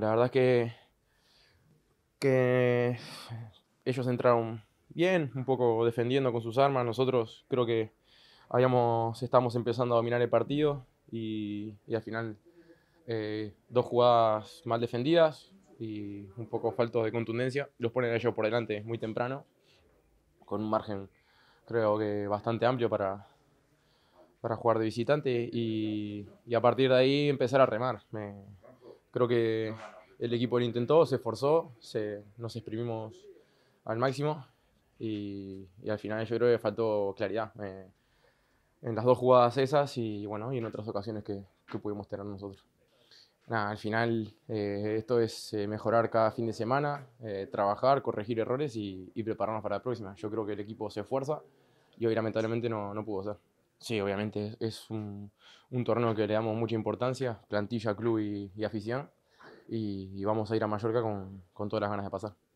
la verdad que, que ellos entraron bien, un poco defendiendo con sus armas. Nosotros creo que habíamos, estamos empezando a dominar el partido y, y al final eh, dos jugadas mal defendidas y un poco faltos de contundencia. Los ponen ellos por delante muy temprano, con un margen creo que bastante amplio para, para jugar de visitante y, y a partir de ahí empezar a remar. Me, Creo que el equipo lo intentó, se esforzó, se, nos exprimimos al máximo y, al final yo creo que faltó claridad eh, en las dos jugadas esas y bueno, y en otras ocasiones que, pudimos tener nosotros. al final eh, esto es eh, mejorar cada fin de semana, trabajar, corregir errores y, y, prepararnos para la próxima. Yo creo que el equipo se esfuerza y hoy lamentablemente no, no pudo ser. Sí, obviamente, es un, torneo que le damos mucha importancia, plantilla, club y, afición, y, vamos a ir a Mallorca con, con todas las ganas de pasar.